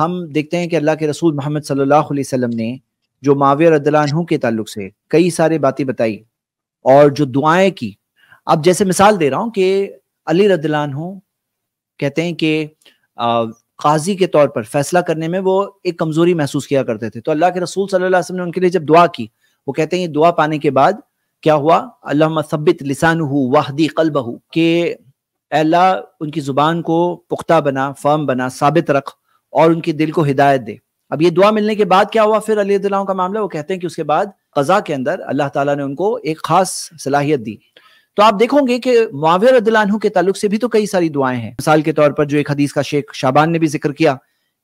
हम देखते हैं कि अल्लाह के रसूल मोहम्मद सल्लल्लाहु अलैहि वसल्लम ने जो माविया रद्दू के ताल्लुक से कई सारे बातें बताई और जो दुआएं की अब जैसे मिसाल दे रहा हूँ कि अली रद्दू कहते हैं कि काजी के तौर पर फैसला करने में वो एक कमजोरी महसूस किया करते थे तो अल्लाह के रसूल सल्लाम ने उनके लिए जब दुआ की वो कहते हैं दुआ पाने के बाद क्या हुआ अल्लाह सब्बित लिसान वाहदी कल्ब के अल्लाह उनकी ज़ुबान को पुख्ता बना फर्म बना साबित रख और उनके दिल को हिदायत दे अब ये दुआ मिलने के बाद क्या हुआ फिर अली का मामला वो कहते हैं कि उसके बाद कज़ा के अंदर अल्लाह ताला ने उनको एक खास सलाहियत दी तो आप देखोगे कि मुआवर रदू के ताल्लुक से भी तो कई सारी दुआएं हैं मिसाल के तौर पर जो एक हदीस का शेख शाबान ने भी जिक्र किया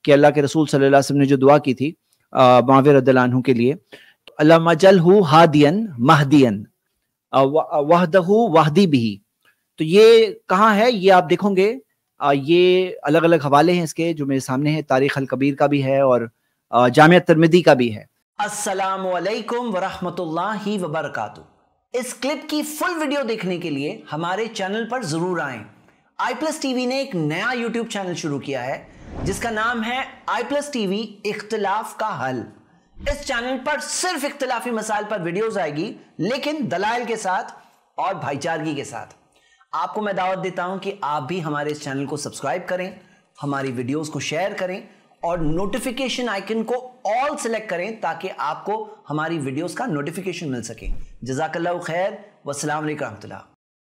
कि अल्लाह के रसूल सल्लाम ने जो दुआ की थी मुआवर रदू के लिए तो अल्लाह मजल हु हादियन महदियन वहदहू वाहदी भी तो ये कहाँ है ये आप देखोगे ये अलग अलग हवाले हैं इसके जो मेरे सामने हैं तारीख अल कबीर का भी है और जाम तरमिदी का भी है असलकम वरहमल वबरक इस क्लिप की फुल वीडियो देखने के लिए हमारे चैनल पर ज़रूर आए आई प्लस टीवी ने एक नया यूट्यूब चैनल शुरू किया है जिसका नाम है आई प्लस टीवी इख्तलाफ का हल इस चैनल पर सिर्फ इख्तलाफी मसाइल पर वीडियोस आएगी लेकिन दलाइल के साथ और भाईचारगी के साथ आपको मैं दावत देता हूं कि आप भी हमारे इस चैनल को सब्सक्राइब करें हमारी वीडियोस को शेयर करें और नोटिफिकेशन आइकन को ऑल सेलेक्ट करें ताकि आपको हमारी वीडियोस का नोटिफिकेशन मिल सके जजाकल्ला खैर वसलाम वरहमल